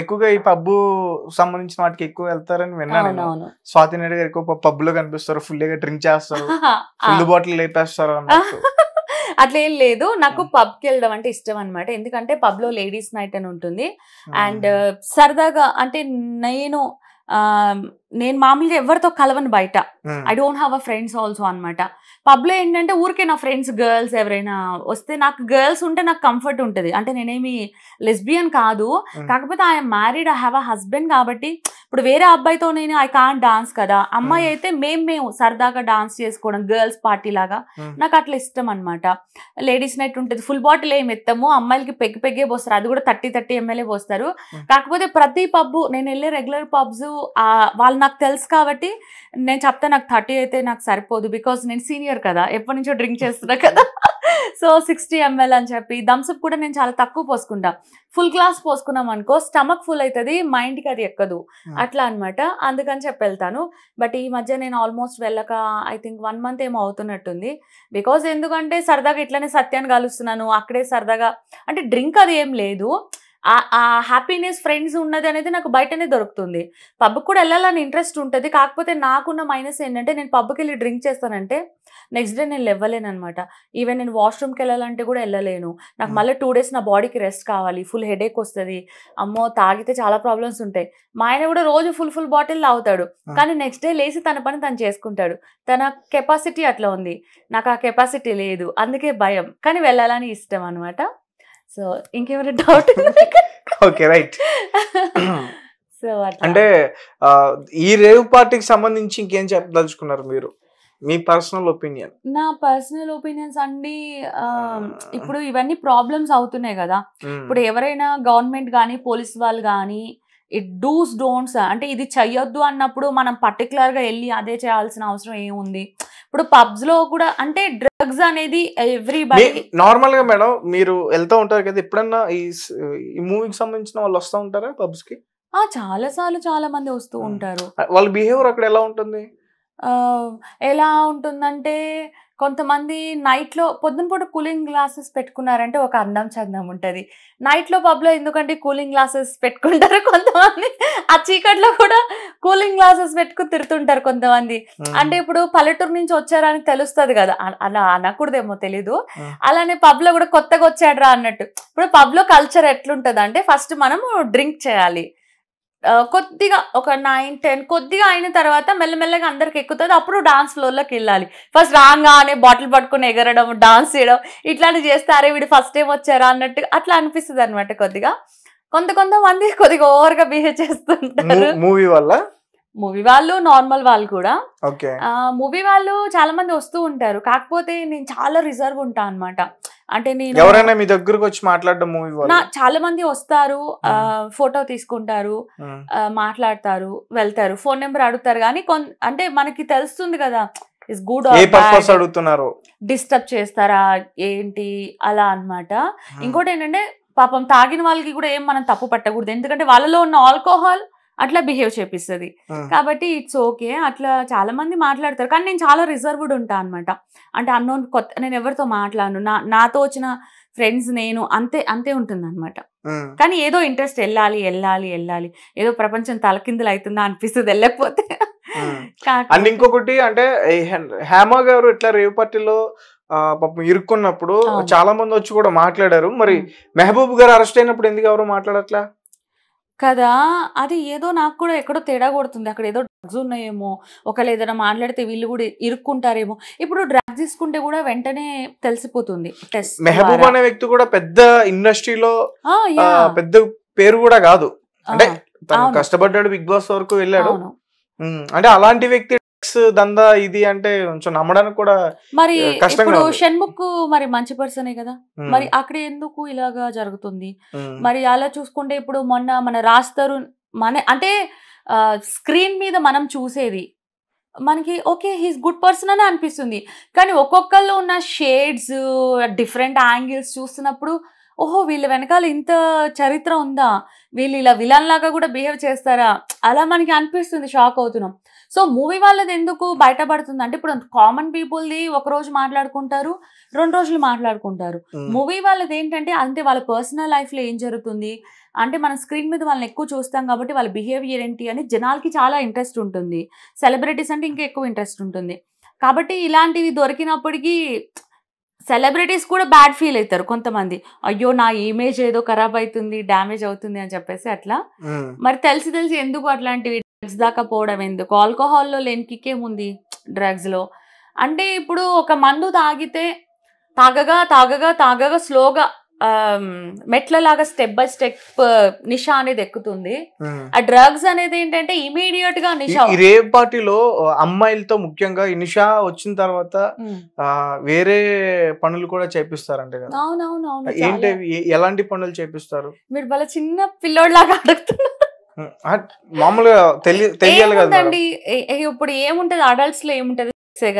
ఎక్కువగా ఈ పబ్బు సంబంధించిన వాటికి ఎక్కువ వెళ్తారని విన్నాను స్వాతి నాయుడు గారు ఎక్కువ పబ్ లో కనిపిస్తారు ఫుల్ గా డ్రింక్ చేస్తారు ఫుల్ బాటిల్ లేపేస్తారు అట్లా ఏం లేదు నాకు పబ్ కి వెళ్ళడం అంటే ఇష్టం అనమాట ఎందుకంటే పబ్ లో లేడీస్ నైట్ అని ఉంటుంది అండ్ సరదాగా అంటే నేను నేను మామూలుగా ఎవరితో కలవను బయట I don't have a friends also అనమాట పబ్లో ఏంటంటే ఊరికే నా ఫ్రెండ్స్ గర్ల్స్ ఎవరైనా వస్తే నాకు గర్ల్స్ ఉంటే నాకు కంఫర్ట్ ఉంటుంది అంటే నేనేమి లెస్బియన్ కాదు కాకపోతే I'm married I have a husband కాబట్టి ఇప్పుడు వేరే అబ్బాయితో నేను ఐ కాన్ డాన్స్ కదా అమ్మాయి అయితే మేము మేము సరదాగా డాన్స్ చేసుకోవడం గర్ల్స్ పార్టీ లాగా నాకు అట్లా ఇష్టం అనమాట లేడీస్ నైట్ ఉంటుంది ఫుల్ బాటిల్ ఏం ఎత్తాము అమ్మాయిలకి పెగ్గి పెగ్గే పోస్తారు అది కూడా థర్టీ థర్టీ ఎంఎల్ఏ పోస్తారు కాకపోతే ప్రతి పబ్ నేను వెళ్ళే రెగ్యులర్ పబ్స్ వాళ్ళ నాకు తెలుసు కాబట్టి నేను చెప్తే నాకు థర్టీ అయితే నాకు సరిపోదు బికాజ్ నేను సీనియర్ కదా ఎప్పటి నుంచో డ్రింక్ చేస్తున్నా కదా సో సిక్స్టీ ఎంఎల్ అని చెప్పి థమ్స్అప్ కూడా నేను చాలా తక్కువ పోసుకుంటా ఫుల్ గ్లాస్ పోసుకున్నాం అనుకో స్టమక్ ఫుల్ అవుతుంది మైండ్కి అది ఎక్కదు అట్లా అనమాట అందుకని చెప్పి వెళ్తాను బట్ ఈ మధ్య నేను ఆల్మోస్ట్ వెళ్ళక ఐ థింక్ వన్ మంత్ ఏమో అవుతున్నట్టుంది బికాస్ ఎందుకంటే సరదాగా ఇట్లనే సత్యాన్ని కలుస్తున్నాను అక్కడే సరదాగా అంటే డ్రింక్ అది ఏం లేదు ఆ హ్యాపీనెస్ ఫ్రెండ్స్ ఉన్నది అనేది నాకు బయటనే దొరుకుతుంది పబ్కి కూడా వెళ్ళాలని ఇంట్రెస్ట్ ఉంటుంది కాకపోతే నాకున్న మైనస్ ఏంటంటే నేను పబ్కి వెళ్ళి డ్రింక్ చేస్తానంటే నెక్స్ట్ డే నేను లేవలేను అనమాట ఈవెన్ నేను వాష్రూమ్కి వెళ్ళాలంటే కూడా వెళ్ళలేను నాకు hmm. మళ్ళీ టూ డేస్ నా బాడీకి రెస్ట్ కావాలి ఫుల్ హెడేక్ వస్తుంది అమ్మో తాగితే చాలా ప్రాబ్లమ్స్ ఉంటాయి మా ఆయన కూడా రోజు ఫుల్ ఫుల్ బాటిల్ తాగుతాడు కానీ నెక్స్ట్ డే లేచి తన పని తను చేసుకుంటాడు తన కెపాసిటీ అట్లా ఉంది నాకు ఆ కెపాసిటీ లేదు అందుకే భయం కానీ వెళ్ళాలని ఇష్టం అనమాట సో ఇంకెవరైనా డౌట్ ఓకే రైట్ సో అంటే ఈ రేవ్ పార్టీకి సంబంధించి ఇంకేం చెప్పదలుచుకున్నారు మీరు మీ పర్సనల్ ఒపీనియన్ నా పర్సనల్ ఒపీనియన్స్ అండి ఇప్పుడు ఇవన్నీ ప్రాబ్లమ్స్ అవుతున్నాయి కదా hmm. ఇప్పుడు ఎవరైనా గవర్నమెంట్ కానీ పోలీస్ వాళ్ళు కానీ ఇట్ డూస్ డోంట్స్ అంటే ఇది చెయ్యొద్దు అన్నప్పుడు మనం పర్టికులర్గా వెళ్ళి అదే చేయాల్సిన అవసరం ఏముంది ఇప్పుడు పబ్స్ లో కూడా అంటే డ్రగ్స్ అనేది ఎవ్రీ బై నార్మల్ గా మేడం మీరు వెళ్తూ ఉంటారు కదా ఎప్పుడన్నా ఈ మూవీకి సంబంధించిన వాళ్ళు వస్తూ ఉంటారా పబ్స్ కి చాలా సార్లు చాలా మంది వస్తూ ఉంటారు వాళ్ళ బిహేవియర్ అక్కడ ఎలా ఉంటుంది ఎలా ఉంటుందంటే కొంతమంది నైట్లో పూట కూలింగ్ గ్లాసెస్ పెట్టుకున్నారంటే ఒక అందం చందం ఉంటుంది నైట్లో పబ్లో ఎందుకంటే కూలింగ్ గ్లాసెస్ పెట్టుకుంటారు కొంతమంది ఆ చీకట్లో కూడా కూలింగ్ గ్లాసెస్ పెట్టుకుని తిరుతుంటారు కొంతమంది అంటే ఇప్పుడు పల్లెటూరు నుంచి వచ్చారని తెలుస్తుంది కదా అలా అనకూడదేమో తెలీదు అలానే పబ్లో కూడా కొత్తగా వచ్చాడు రా అన్నట్టు ఇప్పుడు పబ్లో కల్చర్ ఎట్లుంటుంది అంటే ఫస్ట్ మనము డ్రింక్ చేయాలి కొద్దిగా ఒక నైన్ టెన్ కొద్దిగా అయిన తర్వాత మెల్లమెల్లగా అందరికి ఎక్కుతుంది అప్పుడు డాన్స్ ఫ్లోర్లోకి వెళ్ళాలి ఫస్ట్ అని బాటిల్ పట్టుకుని ఎగరడం డాన్స్ చేయడం ఇట్లాంటివి చేస్తారే వీడు ఫస్ట్ టైం వచ్చారా అన్నట్టు అట్లా అనిపిస్తుంది అనమాట కొద్దిగా కొంత కొంతమంది కొద్దిగా ఓవర్గా బిహేవ్ చేస్తుంటారు మూవీ వల్ల మూవీ వాళ్ళు నార్మల్ వాళ్ళు కూడా మూవీ వాళ్ళు చాలా మంది వస్తూ ఉంటారు కాకపోతే నేను చాలా రిజర్వ్ ఉంటా అనమాట అంటే నేను ఎవరైనా మీ దగ్గరకు వచ్చి మాట్లాడడం మూవీ చాలా మంది వస్తారు ఫోటో తీసుకుంటారు మాట్లాడతారు వెళ్తారు ఫోన్ నెంబర్ అడుగుతారు కానీ అంటే మనకి తెలుస్తుంది కదా ఇస్ గుడ్ అడుగుతున్నారు డిస్టర్బ్ చేస్తారా ఏంటి అలా అనమాట ఇంకోటి ఏంటంటే పాపం తాగిన వాళ్ళకి కూడా ఏం మనం తప్పు పట్టకూడదు ఎందుకంటే వాళ్ళలో ఉన్న ఆల్కోహాల్ అట్లా బిహేవ్ చేపిస్తుంది కాబట్టి ఇట్స్ ఓకే అట్లా చాలా మంది మాట్లాడతారు కానీ నేను చాలా రిజర్వ్డ్ ఉంటాను అనమాట అంటే అన్నోన్ కొత్త నేను ఎవరితో మాట్లాడను నా నాతో వచ్చిన ఫ్రెండ్స్ నేను అంతే అంతే ఉంటుంది అనమాట కానీ ఏదో ఇంట్రెస్ట్ వెళ్ళాలి వెళ్ళాలి వెళ్ళాలి ఏదో ప్రపంచం తలకిందులు అవుతుందా అనిపిస్తుంది వెళ్ళకపోతే అండ్ ఇంకొకటి అంటే హేమ గారు ఇట్లా రేవు పార్టీలో పాపం ఇరుక్కున్నప్పుడు చాలా మంది వచ్చి కూడా మాట్లాడారు మరి మెహబూబ్ గారు అరెస్ట్ అయినప్పుడు ఎందుకు ఎవరు మాట్లాడట్లా కదా అది ఏదో నాకు కూడా ఎక్కడో తేడా కొడుతుంది అక్కడ ఏదో డ్రగ్స్ ఉన్నాయేమో ఒకళ్ళు ఏదైనా మాట్లాడితే వీళ్ళు కూడా ఇరుక్కుంటారేమో ఇప్పుడు డ్రగ్స్ తీసుకుంటే కూడా వెంటనే తెలిసిపోతుంది మెహబూబ్ అనే వ్యక్తి కూడా పెద్ద ఇండస్ట్రీలో పెద్ద పేరు కూడా కాదు అంటే కష్టపడ్డాడు బిగ్ బాస్ వరకు వెళ్ళాడు అంటే అలాంటి వ్యక్తి దందా ఇది అంటే కొంచెం నమ్మడానికి కూడా మరి ఇప్పుడు షణ్ముఖ్ మరి మంచి పర్సనే కదా మరి అక్కడ ఎందుకు ఇలాగా జరుగుతుంది మరి అలా చూసుకుంటే ఇప్పుడు మొన్న మన రాస్తారు మన అంటే స్క్రీన్ మీద మనం చూసేది మనకి ఓకే హీస్ గుడ్ పర్సన్ అని అనిపిస్తుంది కానీ ఒక్కొక్కళ్ళు ఉన్న షేడ్స్ డిఫరెంట్ యాంగిల్స్ చూస్తున్నప్పుడు ఓహో వీళ్ళ వెనకాల ఇంత చరిత్ర ఉందా వీళ్ళు ఇలా విలన్ లాగా కూడా బిహేవ్ చేస్తారా అలా మనకి అనిపిస్తుంది షాక్ అవుతున్నాం సో మూవీ వాళ్ళది ఎందుకు బయటపడుతుంది అంటే ఇప్పుడు కామన్ పీపుల్ది ఒక రోజు మాట్లాడుకుంటారు రెండు రోజులు మాట్లాడుకుంటారు మూవీ వాళ్ళది ఏంటంటే అంతే వాళ్ళ పర్సనల్ లైఫ్లో ఏం జరుగుతుంది అంటే మన స్క్రీన్ మీద వాళ్ళని ఎక్కువ చూస్తాం కాబట్టి వాళ్ళ బిహేవియర్ ఏంటి అని జనాలకి చాలా ఇంట్రెస్ట్ ఉంటుంది సెలబ్రిటీస్ అంటే ఇంకా ఎక్కువ ఇంట్రెస్ట్ ఉంటుంది కాబట్టి ఇలాంటివి దొరికినప్పటికీ సెలబ్రిటీస్ కూడా బ్యాడ్ ఫీల్ అవుతారు కొంతమంది అయ్యో నా ఇమేజ్ ఏదో ఖరాబ్ అవుతుంది డ్యామేజ్ అవుతుంది అని చెప్పేసి అట్లా మరి తెలిసి తెలిసి ఎందుకు అట్లాంటివి డ్రగ్స్ దాకా పోవడం ఎందుకు ఆల్కహాల్లో లేని కిక్కేముంది డ్రగ్స్లో అంటే ఇప్పుడు ఒక మందు తాగితే తాగగా తాగగా తాగగా స్లోగా మెట్లలాగా స్టెప్ బై స్టెప్ నిషా అనేది ఎక్కుతుంది ఆ డ్రగ్స్ అనేది ఏంటంటే ఇమీడియట్ గా నిషా రేవ్ పార్టీలో అమ్మాయిలతో ముఖ్యంగా నిషా వచ్చిన తర్వాత వేరే పనులు కూడా చేపిస్తారు కదా ఏంటి ఎలాంటి పనులు చేపిస్తారు మీరు భలే చిన్న పిల్లోడ్లాగా అడుగుతున్నారు ఇప్పుడు ఏముంటది అడల్ట్స్ లో ఏముంటది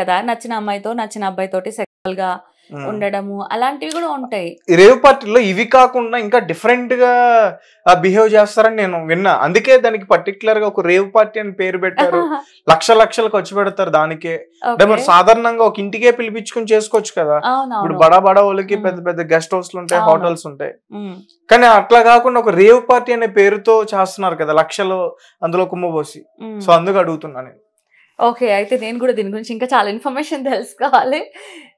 కదా నచ్చిన అమ్మాయితో నచ్చిన అబ్బాయితో సెక్చువల్ గా ఉండడము అలాంటివి కూడా ఉంటాయి రేవ్ పార్టీలో ఇవి కాకుండా ఇంకా డిఫరెంట్ గా బిహేవ్ చేస్తారని నేను విన్నా అందుకే దానికి పర్టికులర్ గా ఒక రేవ్ పార్టీ అని పేరు పెట్టారు లక్ష లక్షలు ఖర్చు పెడతారు దానికే అంటే మరి సాధారణంగా ఒక ఇంటికే పిలిపించుకుని చేసుకోవచ్చు కదా ఇప్పుడు బడా బడా వాళ్ళకి పెద్ద పెద్ద గెస్ట్ హౌస్లు ఉంటాయి హోటల్స్ ఉంటాయి కానీ అట్లా కాకుండా ఒక రేవ్ పార్టీ అనే పేరుతో చేస్తున్నారు కదా లక్షలు అందులో కుమ్మబోసి సో అందుకు అడుగుతున్నా నేను ఓకే అయితే నేను కూడా దీని గురించి ఇంకా చాలా ఇన్ఫర్మేషన్ తెలుసుకోవాలి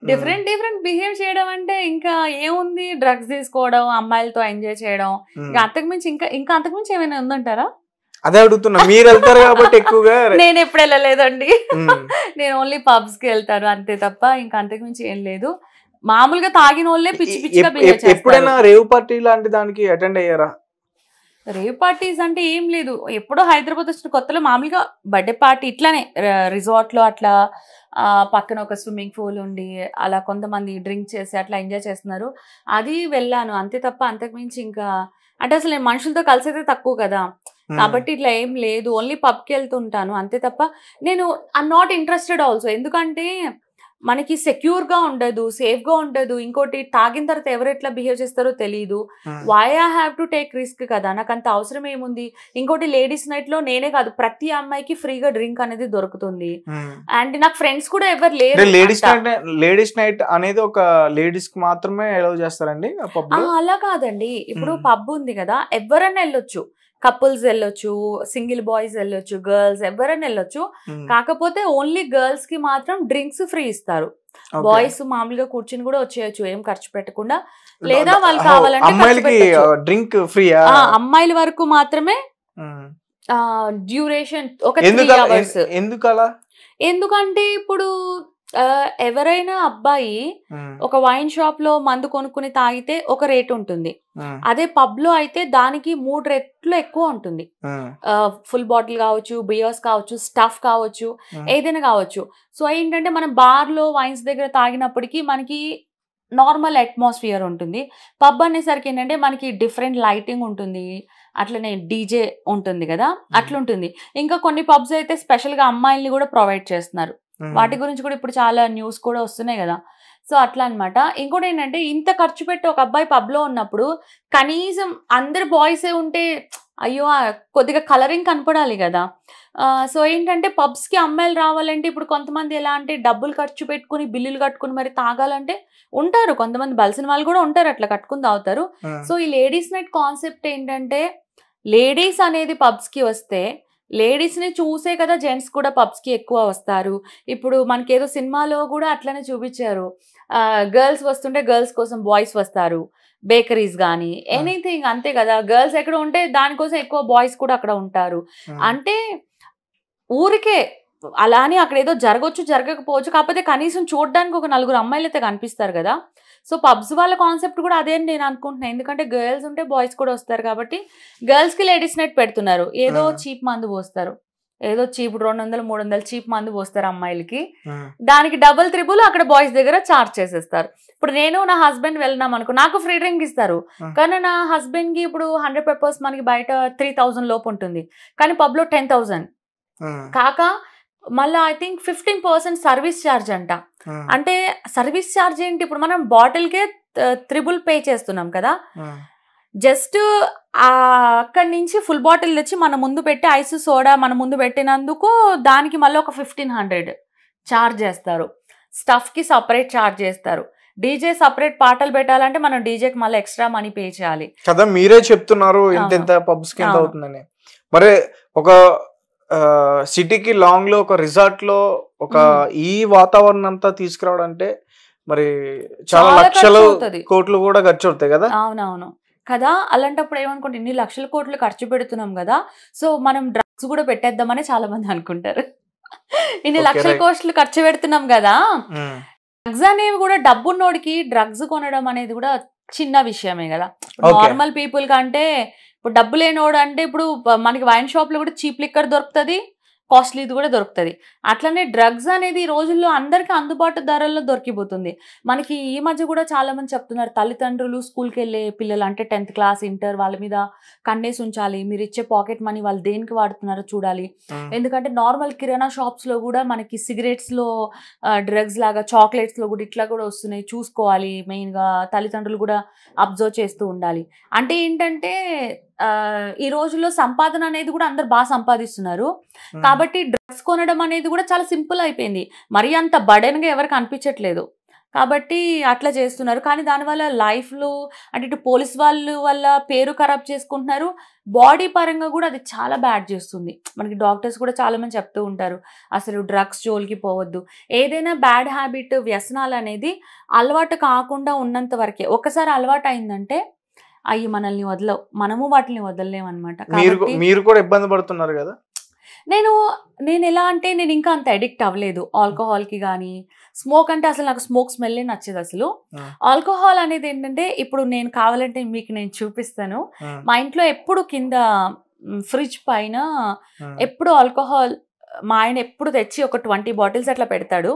డిఫరెంట్ డిఫరెంట్ బిహేవ్ చేయడం అంటే ఇంకా ఏముంది డ్రగ్స్ తీసుకోవడం అమ్మాయిలతో ఎంజాయ్ చేయడం hmm. ఇంకా అంతకుమించి ఇంకా ఇంకా అంతకుమించి ఏమైనా ఉందంటారా అదే అడుగుతున్నా మీరు వెళ్తారు కాబట్టి ఎక్కువగా నేను ఎప్పుడు వెళ్ళలేదండి hmm. నేను ఓన్లీ పబ్స్ కి వెళ్తాను అంతే తప్ప ఇంకా అంతకుమించి ఏం లేదు మామూలుగా తాగిన వాళ్ళే పిచ్చి పిచ్చి ఎప్పుడైనా రేవ్ పార్టీ లాంటి దానికి అటెండ్ అయ్యారా రేవ్ పార్టీస్ అంటే ఏం లేదు ఎప్పుడో హైదరాబాద్ వచ్చిన కొత్తలో మామూలుగా బర్త్డే పార్టీ ఇట్లానే రిజార్ట్లో అట్లా పక్కన ఒక స్విమ్మింగ్ పూల్ ఉండి అలా కొంతమంది డ్రింక్ చేసి అట్లా ఎంజాయ్ చేస్తున్నారు అది వెళ్ళాను అంతే తప్ప అంతకుమించి ఇంకా అంటే అసలు నేను మనుషులతో కలిసి అయితే తక్కువ కదా కాబట్టి ఇట్లా ఏం లేదు ఓన్లీ పబ్కి వెళ్తుంటాను అంతే తప్ప నేను ఐ నాట్ ఇంట్రెస్టెడ్ ఆల్సో ఎందుకంటే మనకి సెక్యూర్ గా ఉండదు సేఫ్ గా ఉండదు ఇంకోటి తాగిన తర్వాత ఎవరు ఎట్లా బిహేవ్ చేస్తారో తెలియదు why I have to take risk కదా నాకు అంత అవసరం ఏముంది ఇంకోటి లేడీస్ నైట్ లో నేనే కాదు ప్రతి అమ్మాయికి ఫ్రీగా డ్రింక్ అనేది దొరుకుతుంది అండ్ నాకు ఫ్రెండ్స్ కూడా ఎవరు లేరు లేడీస్ లేడీస్ నైట్ అనేది ఒక లేడీస్ కి మాత్రమే చేస్తారండి అలా కాదండి ఇప్పుడు పబ్ ఉంది కదా ఎవరన్నా వెళ్ళొచ్చు కపుల్స్ వెళ్ళొచ్చు సింగిల్ బాయ్స్ వెళ్ళొచ్చు గర్ల్స్ ఎవరైనా వెళ్ళొచ్చు కాకపోతే ఓన్లీ గర్ల్స్ కి మాత్రం డ్రింక్స్ ఫ్రీ ఇస్తారు బాయ్స్ మామూలుగా కూర్చుని కూడా వచ్చేయచ్చు ఏం ఖర్చు పెట్టకుండా లేదా వాళ్ళు కావాలంటే డ్రింక్ ఫ్రీ అమ్మాయిల వరకు మాత్రమే డ్యూరేషన్ ఒక ఎందుకంటే ఇప్పుడు ఎవరైనా అబ్బాయి ఒక వైన్ షాప్ లో మందు కొనుక్కుని తాగితే ఒక రేట్ ఉంటుంది అదే పబ్ లో అయితే దానికి మూడు రెట్లు ఎక్కువ ఉంటుంది ఫుల్ బాటిల్ కావచ్చు బియర్స్ కావచ్చు స్టఫ్ కావచ్చు ఏదైనా కావచ్చు సో ఏంటంటే మనం బార్ లో వైన్స్ దగ్గర తాగినప్పటికీ మనకి నార్మల్ అట్మాస్ఫియర్ ఉంటుంది పబ్ అనేసరికి ఏంటంటే మనకి డిఫరెంట్ లైటింగ్ ఉంటుంది అట్లనే డీజే ఉంటుంది కదా అట్లుంటుంది ఇంకా కొన్ని పబ్స్ అయితే స్పెషల్గా అమ్మాయిల్ని కూడా ప్రొవైడ్ చేస్తున్నారు వాటి గురించి కూడా ఇప్పుడు చాలా న్యూస్ కూడా వస్తున్నాయి కదా సో అట్లా అనమాట ఇంకోటి ఏంటంటే ఇంత ఖర్చు పెట్టి ఒక అబ్బాయి పబ్లో ఉన్నప్పుడు కనీసం అందరు బాయ్సే ఉంటే అయ్యో కొద్దిగా కలరింగ్ కనపడాలి కదా సో ఏంటంటే పబ్స్కి అమ్మాయిలు రావాలంటే ఇప్పుడు కొంతమంది ఎలా అంటే డబ్బులు ఖర్చు పెట్టుకుని బిల్లులు కట్టుకుని మరి తాగాలంటే ఉంటారు కొంతమంది బలిసిన వాళ్ళు కూడా ఉంటారు అట్లా కట్టుకుని తాగుతారు సో ఈ లేడీస్ నైట్ కాన్సెప్ట్ ఏంటంటే లేడీస్ అనేది పబ్స్కి వస్తే లేడీస్ని చూసే కదా జెంట్స్ కూడా పబ్స్కి ఎక్కువ వస్తారు ఇప్పుడు మనకేదో సినిమాలో కూడా అట్లనే చూపించారు గర్ల్స్ వస్తుంటే గర్ల్స్ కోసం బాయ్స్ వస్తారు బేకరీస్ కానీ ఎనీథింగ్ అంతే కదా గర్ల్స్ ఎక్కడ ఉంటే దానికోసం ఎక్కువ బాయ్స్ కూడా అక్కడ ఉంటారు అంటే ఊరికే అలానే అక్కడ ఏదో జరగొచ్చు జరగకపోవచ్చు కాకపోతే కనీసం చూడడానికి ఒక నలుగురు అమ్మాయిలు అయితే కనిపిస్తారు కదా సో పబ్స్ వాళ్ళ కాన్సెప్ట్ కూడా అదే నేను అనుకుంటున్నాను ఎందుకంటే గర్ల్స్ ఉంటే బాయ్స్ కూడా వస్తారు కాబట్టి గర్ల్స్కి లేడీస్ నెట్ పెడుతున్నారు ఏదో చీప్ మందు పోస్తారు ఏదో చీప్ రెండు వందలు మూడు వందలు చీప్ మందు పోస్తారు అమ్మాయిలకి దానికి డబుల్ త్రిబుల్ అక్కడ బాయ్స్ దగ్గర చార్జ్ చేసేస్తారు ఇప్పుడు నేను నా హస్బెండ్ వెళ్ళినాం అనుకో నాకు ఫ్రీ డ్రింక్ ఇస్తారు కానీ నా హస్బెండ్ కి ఇప్పుడు హండ్రెడ్ పెప్పర్స్ మనకి బయట త్రీ థౌసండ్ లోపు ఉంటుంది కానీ పబ్లో టెన్ థౌసండ్ కాక మళ్ళీ I think fifteen percent service charge అంట అంటే సర్వీస్ ఛార్జ్ ఏంటి ఇప్పుడు మనం బాటిల్కే త్రిబుల్ పే చేస్తున్నాం కదా జస్ట్ అక్కడి నుంచి ఫుల్ బాటిల్ తెచ్చి మన ముందు పెట్టి ఐస్ సోడా మన ముందు పెట్టినందుకు దానికి మళ్ళీ ఒక ఫిఫ్టీన్ హండ్రెడ్ ఛార్జ్ చేస్తారు స్టఫ్కి సపరేట్ ఛార్జ్ చేస్తారు డీజే సపరేట్ పాటలు పెట్టాలంటే మనం డీజేకి మళ్ళీ ఎక్స్ట్రా మనీ పే చేయాలి కదా మీరే చెప్తున్నారు ఎంత పబ్స్ కింద అవుతుందని మరి ఒక సిటీకి లాంగ్ లో ఒక రిసార్ట్ లో ఒక ఈ వాతావరణం అంతా తీసుకురావడం అంటే మరి చాలా లక్షలు కోట్లు కూడా ఖర్చు అవుతాయి కదా అవునవును కదా అలాంటప్పుడు ఏమనుకుంటే ఇన్ని లక్షల కోట్లు ఖర్చు పెడుతున్నాం కదా సో మనం డ్రగ్స్ కూడా పెట్టేద్దామని చాలా మంది అనుకుంటారు ఇన్ని లక్షల కోట్లు ఖర్చు పెడుతున్నాం కదా డ్రగ్స్ అనేవి కూడా డబ్బున్నోడికి డ్రగ్స్ కొనడం అనేది కూడా చిన్న విషయమే కదా నార్మల్ పీపుల్ కంటే ఇప్పుడు డబ్బు వాడు అంటే ఇప్పుడు మనకి వైన్ షాప్లో కూడా చీప్ లిక్కర్ దొరుకుతుంది కాస్ట్లీది కూడా దొరుకుతుంది అట్లనే డ్రగ్స్ అనేది ఈ రోజుల్లో అందరికీ అందుబాటు ధరల్లో దొరికిపోతుంది మనకి ఈ మధ్య కూడా చాలామంది చెప్తున్నారు తల్లిదండ్రులు స్కూల్కి వెళ్ళే పిల్లలు అంటే టెన్త్ క్లాస్ ఇంటర్ వాళ్ళ మీద కన్నేసి ఉంచాలి మీరు ఇచ్చే పాకెట్ మనీ వాళ్ళు దేనికి వాడుతున్నారో చూడాలి ఎందుకంటే నార్మల్ కిరాణా షాప్స్లో కూడా మనకి సిగరెట్స్లో డ్రగ్స్ లాగా చాక్లెట్స్లో కూడా ఇట్లా కూడా వస్తున్నాయి చూసుకోవాలి మెయిన్గా తల్లిదండ్రులు కూడా అబ్జర్వ్ చేస్తూ ఉండాలి అంటే ఏంటంటే ఈ రోజుల్లో సంపాదన అనేది కూడా అందరు బాగా సంపాదిస్తున్నారు కాబట్టి డ్రగ్స్ కొనడం అనేది కూడా చాలా సింపుల్ అయిపోయింది మరీ అంత బడెన్గా ఎవరికి అనిపించట్లేదు కాబట్టి అట్లా చేస్తున్నారు కానీ దానివల్ల లైఫ్లో అంటే ఇటు పోలీస్ వాళ్ళు వల్ల పేరు ఖరాబ్ చేసుకుంటున్నారు బాడీ పరంగా కూడా అది చాలా బ్యాడ్ చేస్తుంది మనకి డాక్టర్స్ కూడా చాలామంది చెప్తూ ఉంటారు అసలు డ్రగ్స్ జోలికి పోవద్దు ఏదైనా బ్యాడ్ హ్యాబిట్ వ్యసనాలు అనేది అలవాటు కాకుండా ఉన్నంత వరకే ఒకసారి అలవాటు అయిందంటే అవి మనల్ని వదలవు మనము వాటిని అనమాట మీరు కూడా ఇబ్బంది పడుతున్నారు కదా నేను నేను ఎలా అంటే నేను ఇంకా అంత అడిక్ట్ అవ్వలేదు ఆల్కహాల్కి కానీ స్మోక్ అంటే అసలు నాకు స్మోక్ స్మెల్లే నచ్చదు అసలు ఆల్కహాల్ అనేది ఏంటంటే ఇప్పుడు నేను కావాలంటే మీకు నేను చూపిస్తాను మా ఇంట్లో ఎప్పుడు కింద ఫ్రిడ్జ్ పైన ఎప్పుడు ఆల్కహాల్ మా ఆయన ఎప్పుడు తెచ్చి ఒక ట్వంటీ బాటిల్స్ అట్లా పెడతాడు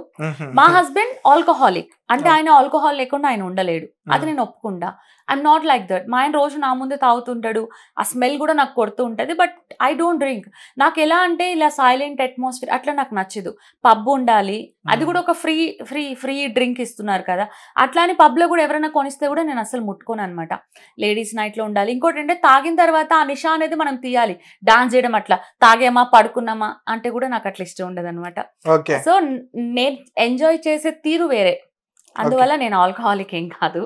మా హస్బెండ్ ఆల్కహాలిక్ అంటే ఆయన ఆల్కహాల్ లేకుండా ఆయన ఉండలేడు అది నేను ఒప్పుకుండా ఐఎమ్ నాట్ లైక్ దట్ మా ఆయన రోజు నా ముందే తాగుతుంటాడు ఆ స్మెల్ కూడా నాకు కొడుతూ ఉంటుంది బట్ ఐ డోంట్ డ్రింక్ నాకు ఎలా అంటే ఇలా సైలెంట్ అట్మాస్ఫియర్ అట్లా నాకు నచ్చదు పబ్ ఉండాలి అది కూడా ఒక ఫ్రీ ఫ్రీ ఫ్రీ డ్రింక్ ఇస్తున్నారు కదా అట్లా అని పబ్లో కూడా ఎవరైనా కొనిస్తే కూడా నేను అసలు ముట్టుకోను అనమాట లేడీస్ నైట్లో ఉండాలి ఇంకోటి అంటే తాగిన తర్వాత ఆ నిషా అనేది మనం తీయాలి డాన్స్ చేయడం అట్లా తాగామా పడుకున్నామా అంటే కూడా నాకు అట్లా ఇష్టం ఉండదు అనమాట సో నేను ఎంజాయ్ చేసే తీరు వేరే అందువల్ల నేను ఆల్కహాలిక్ ఏం కాదు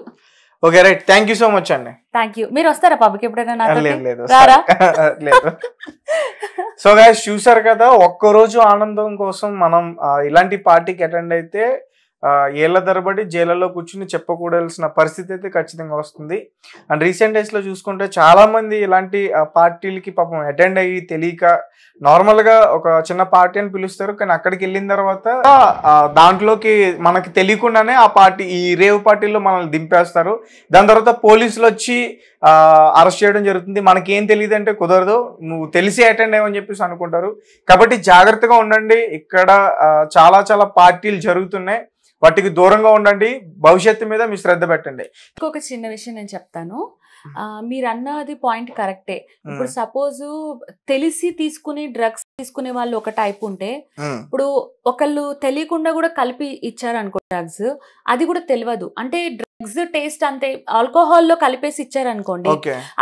okay right thank you so much అండి థ్యాంక్ యూ మీరు వస్తారా పబ్కి ఎప్పుడైనా లేదు లేదు సో గా చూసారు కదా ఒక్కరోజు ఆనందం కోసం మనం ఇలాంటి పార్టీకి అటెండ్ అయితే ఏళ్ల తరబడి జైళ్ళలో కూర్చుని చెప్పకూడాల్సిన పరిస్థితి అయితే ఖచ్చితంగా వస్తుంది అండ్ రీసెంట్ డేస్లో చూసుకుంటే చాలామంది ఇలాంటి పార్టీలకి పాపం అటెండ్ అయ్యి తెలియక నార్మల్గా ఒక చిన్న పార్టీ అని పిలుస్తారు కానీ అక్కడికి వెళ్ళిన తర్వాత దాంట్లోకి మనకి తెలియకుండానే ఆ పార్టీ ఈ రేవు పార్టీలో మనల్ని దింపేస్తారు దాని తర్వాత పోలీసులు వచ్చి అరెస్ట్ చేయడం జరుగుతుంది మనకేం తెలియదు అంటే కుదరదు నువ్వు తెలిసి అటెండ్ అయ్యావని చెప్పేసి అనుకుంటారు కాబట్టి జాగ్రత్తగా ఉండండి ఇక్కడ చాలా చాలా పార్టీలు జరుగుతున్నాయి వాటికి దూరంగా ఉండండి భవిష్యత్తు మీద మీ శ్రద్ధ పెట్టండి ఇంకొక చిన్న విషయం నేను చెప్తాను మీరు అన్నది పాయింట్ కరెక్టే ఇప్పుడు సపోజ్ తెలిసి తీసుకునే డ్రగ్స్ తీసుకునే వాళ్ళు ఒక టైప్ ఉంటే ఇప్పుడు ఒకళ్ళు తెలియకుండా కూడా కలిపి ఇచ్చారు అనుకో డ్రగ్స్ అది కూడా తెలియదు అంటే ఎగ్స్ టేస్ట్ అంతే ఆల్కహాల్ లో కలిపేసి ఇచ్చారనుకోండి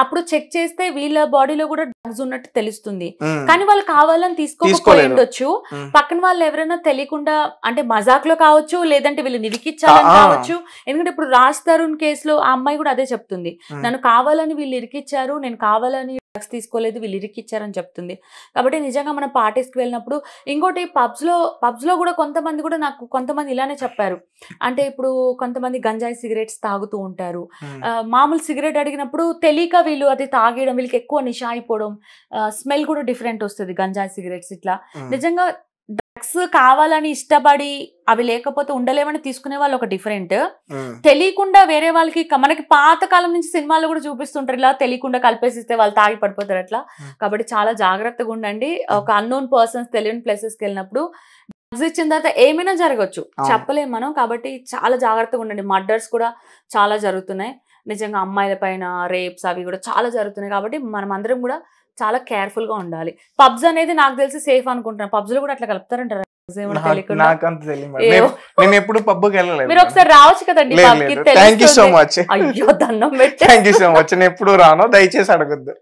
అప్పుడు చెక్ చేస్తే వీళ్ళ బాడీలో కూడా డ్రగ్స్ ఉన్నట్టు తెలుస్తుంది కానీ వాళ్ళు కావాలని తీసుకోకపోయి పక్కన వాళ్ళు ఎవరైనా తెలియకుండా అంటే మజాక్ లో కావచ్చు లేదంటే వీళ్ళు ఇరికిచ్చాలని కావచ్చు ఎందుకంటే ఇప్పుడు రాజ్ తరుణ్ కేసులో ఆ అమ్మాయి కూడా అదే చెప్తుంది నన్ను కావాలని వీళ్ళు ఇరికిచ్చారు నేను కావాలని డ్రగ్స్ తీసుకోలేదు వీళ్ళు ఇచ్చారని చెప్తుంది కాబట్టి నిజంగా మనం పార్టీస్కి వెళ్ళినప్పుడు ఇంకోటి పబ్స్లో పబ్స్లో కూడా కొంతమంది కూడా నాకు కొంతమంది ఇలానే చెప్పారు అంటే ఇప్పుడు కొంతమంది గంజాయి సిగరెట్స్ తాగుతూ ఉంటారు మామూలు సిగరెట్ అడిగినప్పుడు తెలియక వీళ్ళు అది తాగేయడం వీళ్ళకి ఎక్కువ నిషా అయిపోవడం స్మెల్ కూడా డిఫరెంట్ వస్తుంది గంజాయి సిగరెట్స్ ఇట్లా నిజంగా డ్రగ్స్ కావాలని ఇష్టపడి అవి లేకపోతే ఉండలేమని తీసుకునే వాళ్ళు ఒక డిఫరెంట్ తెలియకుండా వేరే వాళ్ళకి మనకి పాత కాలం నుంచి సినిమాలు కూడా చూపిస్తుంటారు ఇలా తెలియకుండా కలిపేసిస్తే వాళ్ళు తాగి పడిపోతారు అట్లా కాబట్టి చాలా జాగ్రత్తగా ఉండండి ఒక అన్నోన్ పర్సన్స్ తెలియని ప్లేసెస్కి వెళ్ళినప్పుడు డ్రగ్స్ ఇచ్చిన తర్వాత ఏమైనా జరగచ్చు చెప్పలేము మనం కాబట్టి చాలా జాగ్రత్తగా ఉండండి మర్డర్స్ కూడా చాలా జరుగుతున్నాయి నిజంగా అమ్మాయిల పైన రేప్స్ అవి కూడా చాలా జరుగుతున్నాయి కాబట్టి మనం అందరం కూడా చాలా కేర్ఫుల్ గా ఉండాలి పబ్స్ అనేది నాకు తెలిసి సేఫ్ అనుకుంటున్నాను లో కూడా అట్లా కలుపుతారంటారు నేను ఎప్పుడు మీరు ఒకసారి రావచ్చు కదండి థ్యాంక్ యూ సో మచ్ అయ్యో దండం పెట్టి థ్యాంక్ యూ సో మచ్ నేను ఎప్పుడు రాను దయచేసి అడగద్దు